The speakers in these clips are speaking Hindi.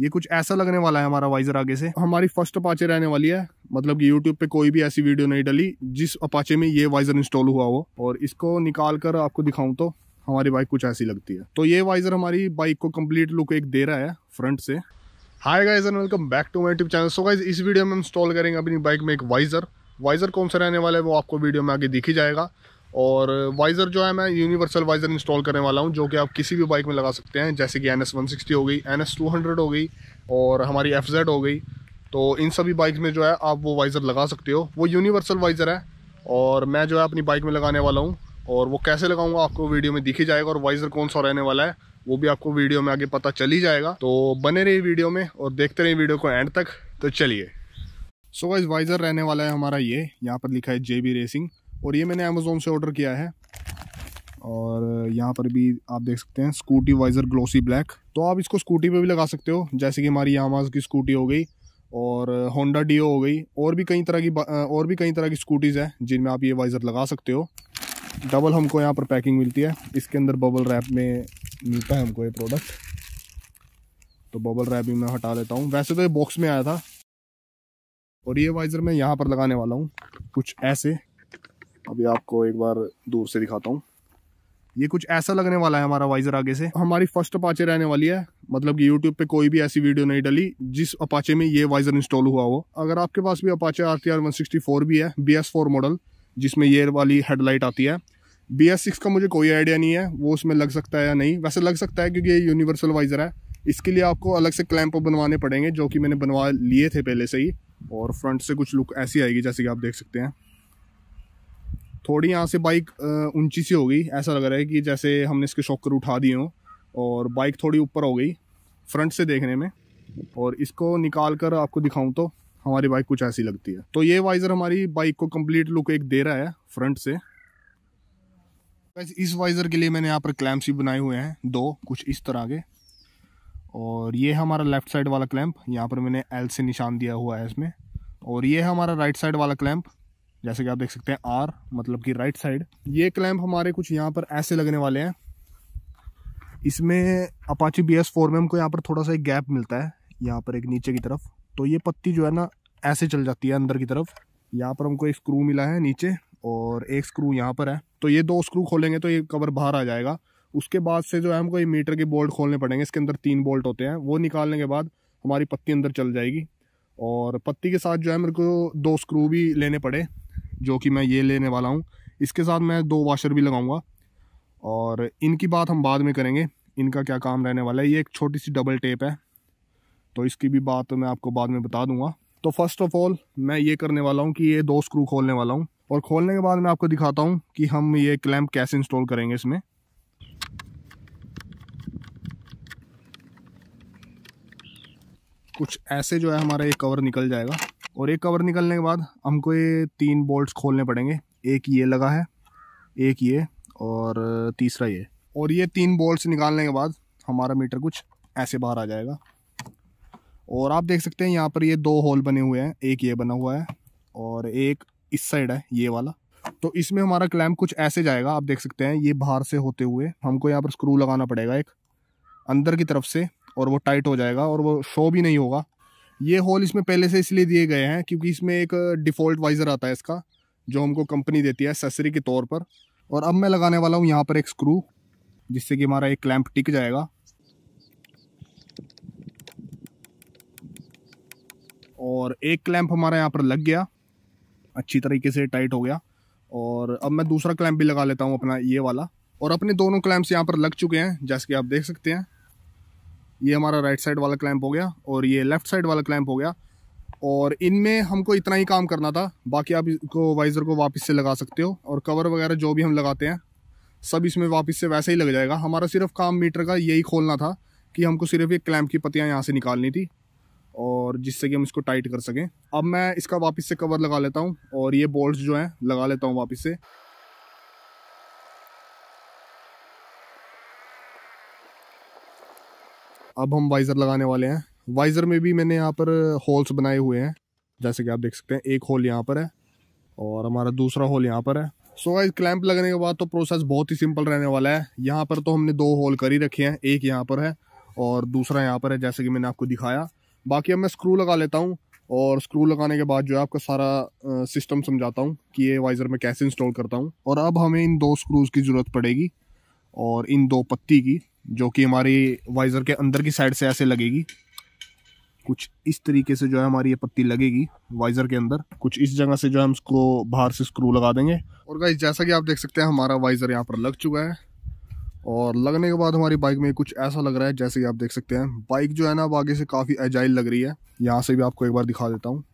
ये कुछ ऐसा लगने वाला है हमारा वाइजर आगे से हमारी फर्स्ट अपाचे रहने वाली है मतलब कि YouTube पे कोई भी ऐसी वीडियो नहीं डली जिस अपाचे में ये वाइजर इंस्टॉल हुआ हो और इसको निकाल कर आपको दिखाऊं तो हमारी बाइक कुछ ऐसी लगती है तो ये वाइजर हमारी बाइक को कम्प्लीट लुक एक दे रहा है फ्रंट से hi guys welcome back to my YouTube channel so guys इस वीडियो में इंस्टॉल करेंगे अपनी बाइक में एक वाइजर वाइजर कौन सा रहने वाला है वो आपको वीडियो में आगे दिखी जाएगा और वाइज़र जो है मैं यूनिवर्सल वाइज़र इंस्टॉल करने वाला हूँ जो कि आप किसी भी बाइक में लगा सकते हैं जैसे कि एन एस वन सिक्सटी हो गई एन एस टू हंड्रेड हो गई और हमारी एफ जेड हो गई तो इन सभी बाइक में जो है आप वो वाइज़र लगा सकते हो वो यूनिवर्सल वाइज़र है और मैं जो है अपनी बाइक में लगाने वाला हूँ और वो कैसे लगाऊंगा आपको वीडियो में दिखी जाएगा और वाइज़र कौन सा रहने वाला है वो भी आपको वीडियो में आगे पता चली जाएगा तो बने रहिए वीडियो में और देखते रहिए वीडियो को एंड तक तो चलिए सो so वाइज वाइज़र रहने वाला है हमारा ये यहाँ पर लिखा है जे बी रेसिंग और ये मैंने अमेज़ोन से ऑर्डर किया है और यहाँ पर भी आप देख सकते हैं स्कूटी वाइज़र ग्लोसी ब्लैक तो आप इसको स्कूटी पे भी लगा सकते हो जैसे कि हमारी यामाज की स्कूटी हो गई और होंडा डीओ हो गई और भी कई तरह की और भी कई तरह की स्कूटीज़ हैं जिनमें आप ये वाइज़र लगा सकते हो डबल हमको यहाँ पर पैकिंग मिलती है इसके अंदर बबल रैप में मिलता है हमको ये प्रोडक्ट तो बबल रैप भी मैं हटा लेता हूँ वैसे तो ये बॉक्स में आया था और ये वाइज़र मैं यहाँ पर लगाने वाला हूँ कुछ ऐसे अभी आपको एक बार दूर से दिखाता हूँ ये कुछ ऐसा लगने वाला है हमारा वाइजर आगे से हमारी फर्स्ट अपाचे रहने वाली है मतलब कि यूट्यूब पे कोई भी ऐसी वीडियो नहीं डली जिस अपाचे में ये वाइजर इंस्टॉल हुआ हो अगर आपके पास भी Apache R T R one sixty four भी है बी एस फोर मॉडल जिसमें ये वाली हेडलाइट आती है बी एस सिक्स का मुझे कोई आइडिया नहीं है वो उसमें लग सकता है या नहीं वैसे लग सकता है क्योंकि ये यूनिवर्सल वाइजर है इसके लिए आपको अलग से क्लैंप बनवाने पड़ेंगे जो कि मैंने बनवा लिए थे पहले से ही और फ्रंट से कुछ लुक ऐसी आएगी जैसे कि आप देख सकते हैं थोड़ी यहाँ से बाइक ऊंची सी हो गई ऐसा लग रहा है कि जैसे हमने इसके शॉकर उठा दिए हों और बाइक थोड़ी ऊपर हो गई फ्रंट से देखने में और इसको निकाल कर आपको दिखाऊं तो हमारी बाइक कुछ ऐसी लगती है तो ये वाइज़र हमारी बाइक को कंप्लीट लुक एक दे रहा है फ्रंट से इस वाइज़र के लिए मैंने यहाँ पर क्लैम्प्स भी बनाए हुए हैं दो कुछ इस तरह के और ये हमारा लेफ़्ट साइड वाला क्लैम्प यहाँ पर मैंने एल से निशान दिया हुआ है इसमें और ये हमारा राइट साइड वाला क्लैम्प जैसे कि आप देख सकते हैं आर मतलब कि राइट साइड ये क्लैम्प हमारे कुछ यहाँ पर ऐसे लगने वाले हैं इसमें अपाची बी एस फोर में हमको यहाँ पर थोड़ा सा एक गैप मिलता है यहाँ पर एक नीचे की तरफ तो ये पत्ती जो है ना ऐसे चल जाती है अंदर की तरफ यहाँ पर हमको एक स्क्रू मिला है नीचे और एक स्क्रू यहाँ पर है तो ये दो स्क्रू खोलेंगे तो ये कवर बाहर आ जाएगा उसके बाद से जो है हमको ये मीटर के बोल्ट खोलने पड़ेंगे इसके अंदर तीन बोल्ट होते हैं वो निकालने के बाद हमारी पत्ती अंदर चल जाएगी और पत्ती के साथ जो है मेरे को दो स्क्रू भी लेने पड़े जो कि मैं ये लेने वाला हूँ इसके साथ मैं दो वाशर भी लगाऊंगा और इनकी बात हम बाद में करेंगे इनका क्या काम रहने वाला है ये एक छोटी सी डबल टेप है तो इसकी भी बात मैं आपको बाद में बता दूंगा तो फर्स्ट ऑफ ऑल मैं ये करने वाला हूँ कि ये दो स्क्रू खोलने वाला हूँ और खोलने के बाद मैं आपको दिखाता हूँ कि हम ये क्लैम्प कैसे इंस्टॉल करेंगे इसमें कुछ ऐसे जो है हमारा ये कवर निकल जाएगा और एक कवर निकलने के बाद हमको ये तीन बोल्ट खोलने पड़ेंगे एक ये लगा है एक ये और तीसरा ये और ये तीन बोल्ट निकालने के बाद हमारा मीटर कुछ ऐसे बाहर आ जाएगा और आप देख सकते हैं यहाँ पर ये दो होल बने हुए हैं एक ये बना हुआ है और एक इस साइड है ये वाला तो इसमें हमारा क्लैम्प कुछ ऐसे जाएगा आप देख सकते हैं ये बाहर से होते हुए हमको यहाँ पर स्क्रू लगाना पड़ेगा एक अंदर की तरफ से और वो टाइट हो जाएगा और वो शो भी नहीं होगा ये होल इसमें पहले से इसलिए दिए गए हैं क्योंकि इसमें एक डिफ़ॉल्ट वाइज़र आता है इसका जो हमको कंपनी देती है एसेसरी के तौर पर और अब मैं लगाने वाला हूँ यहाँ पर एक स्क्रू जिससे कि हमारा एक क्लैंप टिक जाएगा और एक क्लैंप हमारा यहाँ पर लग गया अच्छी तरीके से टाइट हो गया और अब मैं दूसरा क्लैंप भी लगा लेता हूँ अपना ये वाला और अपने दोनों क्लैंप्स यहाँ पर लग चुके हैं जैसे कि आप देख सकते हैं ये हमारा राइट साइड वाला क्लैंप हो गया और ये लेफ़्ट साइड वाला क्लैंप हो गया और इनमें हमको इतना ही काम करना था बाकी आप इसको वाइज़र को वापस से लगा सकते हो और कवर वगैरह जो भी हम लगाते हैं सब इसमें वापस से वैसे ही लग जाएगा हमारा सिर्फ काम मीटर का यही खोलना था कि हमको सिर्फ ये क्लैम्प की पत्तियाँ यहाँ से निकालनी थी और जिससे कि हम इसको टाइट कर सकें अब मैं इसका वापस से कवर लगा लेता हूँ और ये बोल्ट जो हैं लगा लेता हूँ वापस से अब हम वाइज़र लगाने वाले हैं वाइज़र में भी मैंने यहाँ पर होल्स बनाए हुए हैं जैसे कि आप देख सकते हैं एक होल यहाँ पर है और हमारा दूसरा होल यहाँ पर है सो so, गाइज क्लैंप लगने के बाद तो प्रोसेस बहुत ही सिंपल रहने वाला है यहाँ पर तो हमने दो होल कर ही रखे हैं एक यहाँ पर है और दूसरा यहाँ पर है जैसे कि मैंने आपको दिखाया बाकी अब मैं स्क्रू लगा लेता हूँ और स्क्रू लगाने के बाद जो है आपका सारा सिस्टम समझाता हूँ कि ये वाइज़र में कैसे इंस्टॉल करता हूँ और अब हमें इन दो स्क्रूज़ की ज़रूरत पड़ेगी और इन दो पत्ती की जो कि हमारी वाइज़र के अंदर की साइड से ऐसे लगेगी कुछ इस तरीके से जो है हमारी ये पत्ती लगेगी वाइज़र के अंदर कुछ इस जगह से जो है हम इसको बाहर से स्क्रू लगा देंगे और गाइस जैसा कि आप देख सकते हैं हमारा वाइज़र यहाँ पर लग चुका है और लगने के बाद हमारी बाइक में कुछ ऐसा लग रहा है जैसे कि आप देख सकते हैं बाइक जो है ना अब आगे से काफ़ी एजाइल लग रही है यहाँ से भी आपको एक बार दिखा देता हूँ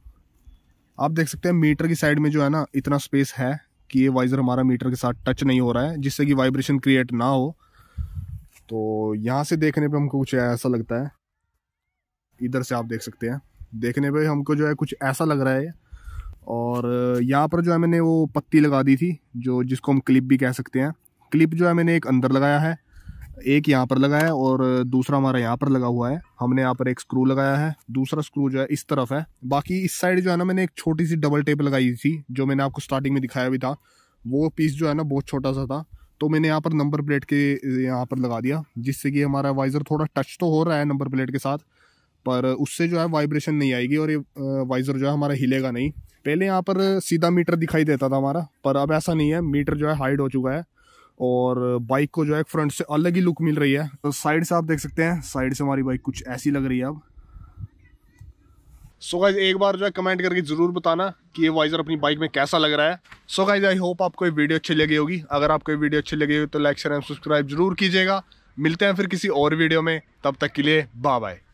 आप देख सकते हैं मीटर की साइड में जो है ना इतना स्पेस है कि ये वाइज़र हमारा मीटर के साथ टच नहीं हो रहा है जिससे कि वाइब्रेशन क्रिएट ना हो तो यहाँ से देखने पे हमको कुछ ऐसा लगता है इधर से आप देख सकते हैं देखने पे हमको जो है कुछ ऐसा लग रहा है और यहाँ पर जो है मैंने वो पत्ती लगा दी थी जो जिसको हम क्लिप भी कह सकते हैं क्लिप जो है मैंने एक अंदर लगाया है एक यहाँ पर लगाया है और दूसरा हमारा यहाँ पर लगा हुआ है हमने यहाँ पर एक स्क्रू लगाया है दूसरा स्क्रू जो है इस तरफ है बाकी इस साइड जो है ना मैंने एक छोटी सी डबल टेप लगाई थी जो मैंने आपको स्टार्टिंग में दिखाया भी था वो पीस जो है ना बहुत छोटा सा था तो मैंने यहाँ पर नंबर प्लेट के यहाँ पर लगा दिया जिससे कि हमारा वाइज़र थोड़ा टच तो हो रहा है नंबर प्लेट के साथ पर उससे जो है वाइब्रेशन नहीं आएगी और ये वाइज़र जो है हमारा हिलेगा नहीं पहले यहाँ पर सीधा मीटर दिखाई देता था हमारा पर अब ऐसा नहीं है मीटर जो है हाइड हो चुका है और बाइक को जो है फ्रंट से अलग ही लुक मिल रही है तो साइड से आप देख सकते हैं साइड से हमारी बाइक कुछ ऐसी लग रही है अब सो so गाइज एक बार जो है कमेंट करके ज़रूर बताना कि ये वाइज़र अपनी बाइक में कैसा लग रहा है सो गाइज आई होप आपको ये वीडियो अच्छी लगी होगी अगर आपको ये वीडियो अच्छी लगी हो तो लाइक शेयर एंड सब्सक्राइब जरूर कीजिएगा मिलते हैं फिर किसी और वीडियो में तब तक के लिए बाय बाय